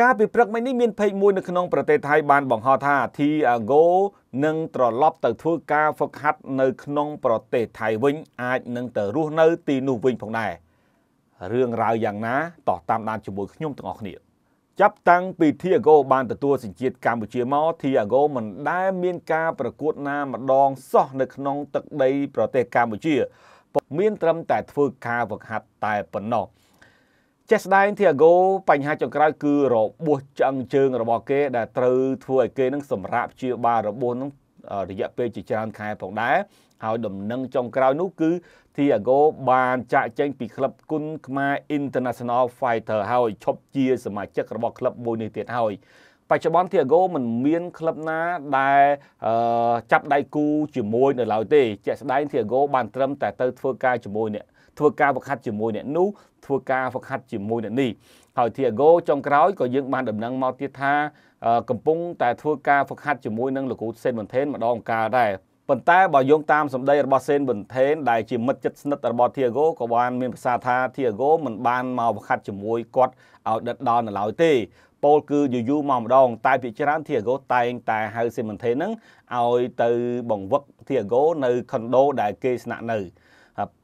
ការពិព្រឹកមួយនេះមានភេកមួយនៅក្នុងប្រទេសថៃបានបង្ហោះថា Thiago នឹងត្រឡប់ទៅធ្វើការហ្វឹកហាត់នៅក្នុងប្រទេសថៃវិញអាចនឹងទៅរស់នៅទីនោះវិញផងដែររឿងរ៉ាវយ៉ាងណាតោះតាមដានជាមួយខ្ញុំទាំងអស់គ្នាចាប់តាំងពី Thiago បានទទួលសញ្ជាតិកម្ពុជាមក Thiago មិនដែលមានការប្រកួតណាម្ដងសោះនៅក្នុងទឹកដីប្រទេសកម្ពុជាមានត្រឹមតែធ្វើការហ្វឹកហាត់តែប៉ុណ្ណោះចេះស្ដែងធីអាហ្គោបញ្ហាចុងក្រោយគឺរបួសឆ្អឹង ជើងរបស់គេដែលត្រូវធ្វើឲ្យគេនឹងសម្រាប់ព្យាបាលរបួសនឹងរយៈពេលជាច្រើនខែផងដែរហើយដំណឹងចុងក្រោយនោះ គឺ Thiago បានចាក់ចែងពីក្លឹបគុណខ្មែរ International Fighter ហើយឈប់ជា សមាជិក របស់ក្លឹបមួយនេះទៀតហើយបច្ចុប្បន្ន Thiago មិនមានក្លឹបណាដែលចាប់ដៃគូជាមួយ នៅឡើយទេជាក់ស្ដែង Thiago បានត្រឹមតែទៅ ធ្វើការជាមួយអ្នកធ្វើការហ្វឹកហាត់ជាមួយអ្នកនោះធ្វើការហ្វឹកហាត់ជាមួយអ្នកនេះហើយ Thiago ចុងក្រោយក៏យើងបានដំណឹងមកទៀតថាកំពុងតែ ធ្វើការហ្វឹកហាត់ជាមួយនឹងលោកគ្រូសេនមិនថេនម្ដង កាលដែរប៉ុន្តែបើយោងតាមសម្ដីរបស់សេនបន្ថេនដែលជាមិត្តជិតស្និទ្ធរបស់ Thiago ក៏បាន មានប្រសាសន៍ថា Thiago មិនបានមកវឹកហាត់ជាមួយគាត់ឲ្យដិតដល់នៅឡើយទេពោលគឺយូរយូរមកម្ដង តែភាគច្រើន Tiago តែងតែហៅ Cemente ហ្នឹងឲ្យ ទៅបង្វឹក Tiago នៅខុនដូដែលគេស្នាក់នៅ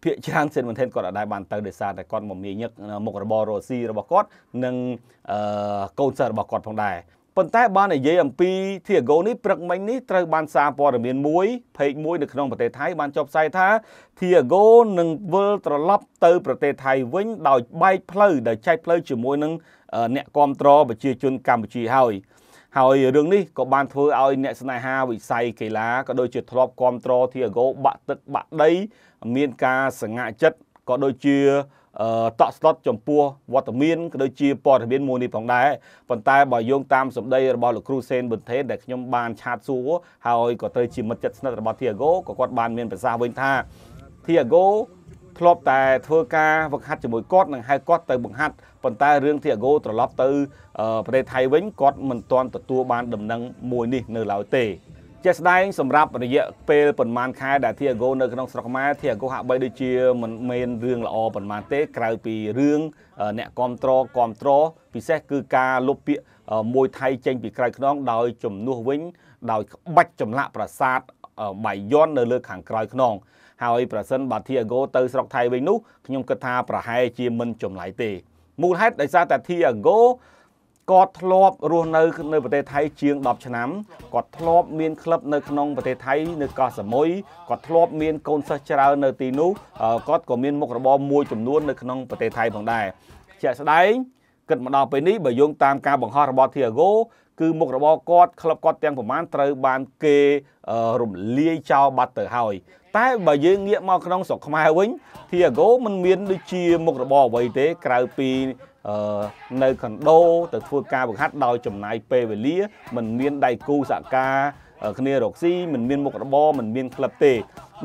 ភាគច្រើន Cemente គាត់អត់ដែរបានទៅដោយសារតែគាត់មកមាញឹកមុខរបររស៊ីរបស់គាត់និងកូនសិស្សរបស់គាត់ផងដែរប៉ុន្តែបើនិយាយអំពី Tiago នេះព្រឹកមិញនេះត្រូវបានសារព័ត៌មានមួយเพจមួយនៅក្នុងប្រទេសថៃ បានចុះផ្សាយថា Tiago នឹងវិលត្រឡប់ទៅ ប្រទេសថៃវិញដោយបែកផ្លូវដោយចែកផ្លូវជាមួយនឹងអ្នកគ្រប់គ្រងប្រជាជនកម្ពុជាហើយ ហើយរឿងនេះក៏បានធ្វើឲ្យអ្នកស្នេហាវិស័យកីឡាក៏ដូចជាធ្លាប់គ្រប់គ្រង Tiago បាក់ទឹកបាក់ដី មានការសង្ហាចិត្តក៏ដូចជាតក់ស្លុតចំពោះវត្តមានក៏ដូចជាព័ត៌មានមួយនេះផងដែរប៉ុន្តែបើយោងតាមសម្ដីរបស់លោកគ្រូសេនប៊ុនថេនដែលខ្ញុំបាន ឆាតសួរហើយក៏ត្រូវជាមិត្តជិតស្និទ្ធរបស់ Thiago ក៏គាត់បានមានប្រសាសន៍វិញថា Thiago ធ្លាប់តែធ្វើការហ្វឹកហាត់ជាមួយគាត់និងហៅគាត់ទៅបង្ហាត់ប៉ុន្តែរឿងធីអាហ្គោត្រឡប់ទៅ ប្រទេសថៃវិញគាត់មិនទាន់ទទួលបានដំណឹងមួយនេះនៅឡើយទេជាក់ស្ដែងសម្រាប់រយៈពេល ប្រហែលខែដែល Tiago នៅក្នុងស្រុកខ្មែរ Tiago ហាក់បីដូចជាមិនមែនរឿងល្អប៉ុន្មានទេក្រៅពីរឿងអ្នកគ្រប់ត្រគ្រប់ត្រ ពិសេសគឺការលុបពាក្យមួយថៃចេញពីក្រៅខ្នងដោយជំនួសវិញដោយក្បាច់ចម្លាក់ប្រាសាទបាយយ័ននៅលើខាងក្រៅខ្នងហើយ ប្រសិនបើ Tiago ទៅស្រុកថៃវិញនោះខ្ញុំគិតថា ប្រហែលជាមិនចម្លែកទេមូលហេតុដោយសារតែ Tiago គាត់ធ្លាប់រស់នៅនៅប្រទេសថៃ ជាង10ឆ្នាំគាត់ធ្លាប់មានក្លឹបនៅក្នុងប្រទេសថៃនៅកោះសមុយគាត់ធ្លាប់មានកូនសិស្សច្រើននៅទីនោះគាត់ក៏មានមុខរបរមួយចំនួននៅក្នុងប្រទេសថៃផងដែរជាក់ស្ដែងគិតមកដល់ពេលនេះបើយោងតាមការបង្ហោះរបស់ Thiago គឺមុខរបរគាត់ក្លឹបគាត់ទាំងប្រមាណត្រូវ បានគេរំលាយចោលបាត់ទៅហើយតែបើយើងងាកមកក្នុងស្រុកខ្មែរវិញ Thiago មិនមានដូចជាមុខរបរអ្វីទេ ក្រៅពីនៅខុនដូទៅធ្វើការបង្ហាត់ដោយចំណាយពេលវេលាមិនមានដៃគូសហការគ្នារកស៊ីមិនមានមុខរបរមិនមានក្លឹបទេ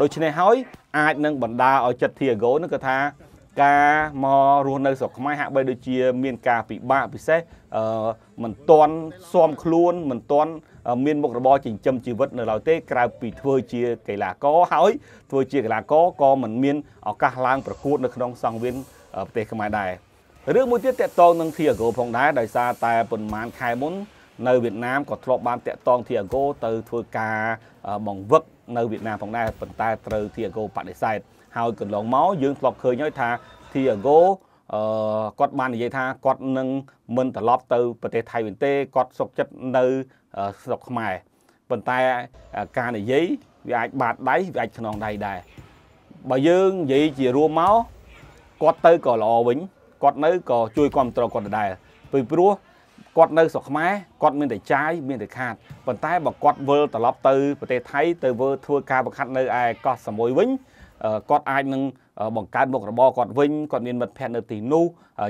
ដូច្នេះហើយអាចនឹងបណ្ដាឲ្យចិត្ត Thiago នឹងគាត់ថាការមករស់នៅស្រុកខ្មែរហាក់បីដូចជាមានការពិបាកពិសេសអឺមិនតន់ស៊ាំខ្លួនមិនតន់មានមុខរបរចិញ្ចឹមជីវិតនៅឡើយទេក្រៅពីធ្វើជាកីឡាករហើយធ្វើជាកីឡាករក៏មិនមានឱកាសឡើងប្រកួតនៅក្នុងសង្វៀនប្រទេសខ្មែរដែររឿងមួយទៀតតកតងនឹង Thiago ផងដែរដោយសារតែប៉ុន្មានខែមុននៅវៀតណាមក៏ធ្លាប់បានតាក់ទង Thiago ទៅធ្វើការបង្វឹកនៅវៀតណាមផងដែរប៉ុន្តែត្រូវ Thiago បដិសេធហើយកន្លងមកយើងធ្លាប់ឃើញហើយថា Thiago អឺគាត់បាននិយាយថាគាត់នឹងមិនត្រឡប់ទៅប្រទេសថៃវិញទេគាត់សុកចិត្តនៅស្រុកខ្មែរប៉ុន្តែការនិយាយវាអាចបាត់ដៃវាអាចខ្នងដៃដែរបើយើងនិយាយជារួមមកគាត់ទៅក៏ល្អវិញគាត់នៅក៏ជួយគ្រប់គ្រងគាត់ដដែលពីព្រោះគាត់នៅស្រុកខ្មែរគាត់មានតែចាយមានតែខាតប៉ុន្តែបើគាត់វិលត្រឡប់ទៅប្រទេសថៃទៅធ្វើការបង្ខាត់នៅឯកោះសមុយវិញគាត់អាចនឹងបង្កើតមុខរបរគាត់វិញគាត់មានមិត្តភ័ក្តិនៅទីនោះ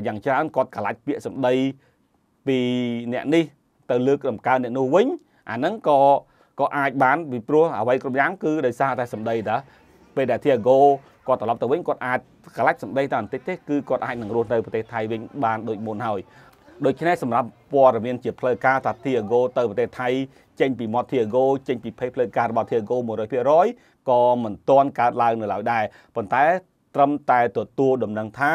យ៉ាងច្រើនគាត់កលាច់ពាក្យសម្ដីពីអ្នកនេះ ទៅលើករំកើអ្នកនោះវិញ អាហ្នឹងក៏ក៏អាចបានពីព្រោះអ្វីគ្រប់យ៉ាងគឺដោយសារតែសម្ដីតាពេលដែល Thiago គាត់ត្រឡប់ទៅវិញគាត់អាចកលាច់សម្ដីតែបន្តិចទេគឺគាត់អាចនឹងរស់នៅប្រទេសថៃវិញបានដូចមុនហើយដូច្នេះសម្រាប់ព័ត៌មានជាផ្លូវការថា Tiago ទៅប្រទេសថៃ ចេញពីមាត់ Tiago ចេញ ពីភេទផ្លូវការរបស់ Tiago 100%ក៏មិនទាន់កើតឡើងនៅឡើយដែរប៉ុន្តែ ត្រឹមតែទទួលដំណឹងថា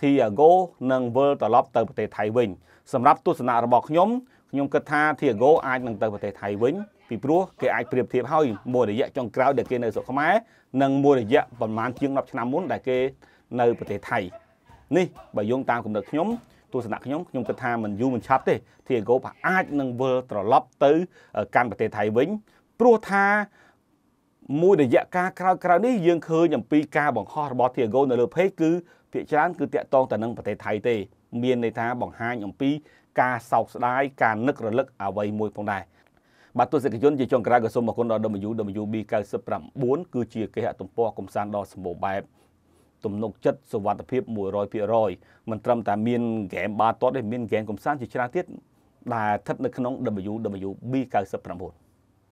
Tiago នឹងវិលត្រឡប់ទៅប្រទេសថៃវិញសម្រាប់ទស្សនៈរបស់ខ្ញុំខ្ញុំគិតថា Tiago អាចនឹងទៅប្រទេសថៃវិញពីព្រោះគេអាចប្រៀបធៀបហើយមួយរយៈចុងក្រោយដែលគេនៅស្រុកខ្មែរនិងមួយរយៈប្រហែលជាង10ឆ្នាំមុនដែលគេនៅប្រទេសថៃនេះបើយោងតាមគំនិតខ្ញុំទស្សនៈខ្ញុំខ្ញុំគិតថាមិនយូរមិនឆាប់ទេ Thiago អាចនឹងវិលត្រឡប់ទៅកាន់ប្រទេសថៃវិញព្រោះថាមួយរយៈការក្រោយក្រោយនេះយើងឃើញអំពីការបង្ខំរបស់ Thiago នៅលើ page គឺភាគច្រើនគឺតាក់ទងទៅនឹងប្រទេសថៃទេមានន័យថា បង្ហាញ អំពីការសោកស្ដាយការនឹករលឹកអ្វីមួយផងដែរបាទទស្សនិកជនជាចុងក្រោយក៏សូមអរគុណដល់ WWB 99គឺជាគេហទំព័រកំសាន្តដ៏សម្បូរបែបទំនុកចិត្តសុវត្ថិភាព100%មិនត្រឹមតែមានហ្គេមបាល់ទាត់ទេមានហ្គេមកំសាន្តជាច្រើនទៀតដែលស្ថិតនៅក្នុង WWB 99